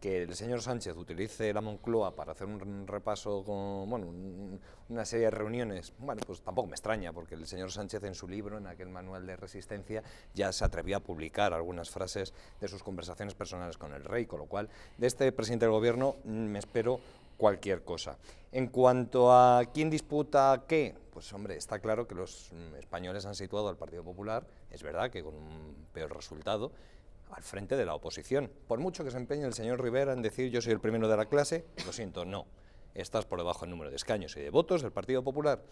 que el señor Sánchez utilice la Moncloa para hacer un repaso con, bueno, una serie de reuniones, bueno, pues tampoco me extraña, porque el señor Sánchez en su libro, en aquel manual de resistencia, ya se atrevía a publicar algunas frases de sus conversaciones personales con el rey, con lo cual, de este presidente del gobierno mm, me espero cualquier cosa. En cuanto a quién disputa qué, pues hombre, está claro que los mm, españoles han situado al Partido Popular, es verdad que con un peor resultado, al frente de la oposición. Por mucho que se empeñe el señor Rivera en decir yo soy el primero de la clase, lo siento, no. Estás por debajo del número de escaños y de votos del Partido Popular.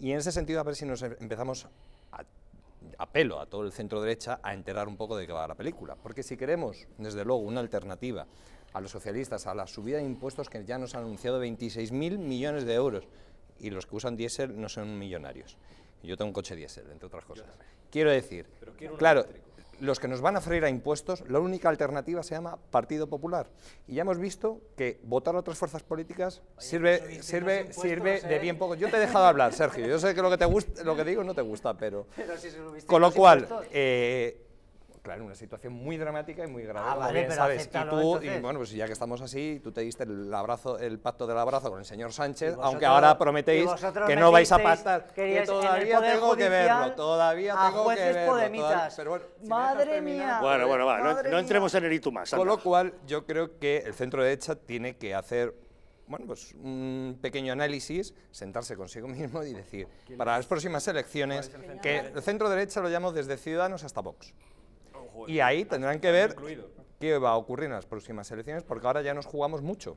Y en ese sentido, a ver si nos em-, empezamos a apelo a todo el centro derecha a enterar un poco de qué va la película. Porque si queremos, desde luego, una alternativa a los socialistas, a la subida de impuestos que ya nos han anunciado 26.000 millones de euros, y los que usan diésel no son millonarios. Yo tengo un coche diésel, entre otras cosas. Quiero decir, claro, los que nos van a freír a impuestos, la única alternativa se llama Partido Popular. Y ya hemos visto que votar a otras fuerzas políticas pues sirve, sirve, sirve de ¿eh? bien poco. Yo te he dejado hablar, Sergio. Yo sé que lo que, te gusta, lo que digo no te gusta, pero... pero con lo cual, claro, una situación muy dramática y muy grave. Ah, vale, ¿sabes? Y tú, y bueno, pues ya que estamos así, tú te diste el abrazo, el pacto del abrazo con el señor Sánchez, aunque ahora prometéis que no vais a pactar, que todavía tengo que verlo, todavía tengo que verlo. Madre mía. Bueno, bueno, va, no, entremos en el hito más. Con lo cual, yo creo que el centro derecha tiene que hacer bueno, pues un pequeño análisis, sentarse consigo mismo y decir, para las próximas elecciones, que el centro derecha lo llamo desde Ciudadanos hasta Vox y ahí tendrán que ver qué va a ocurrir en las próximas elecciones, porque ahora ya nos jugamos mucho.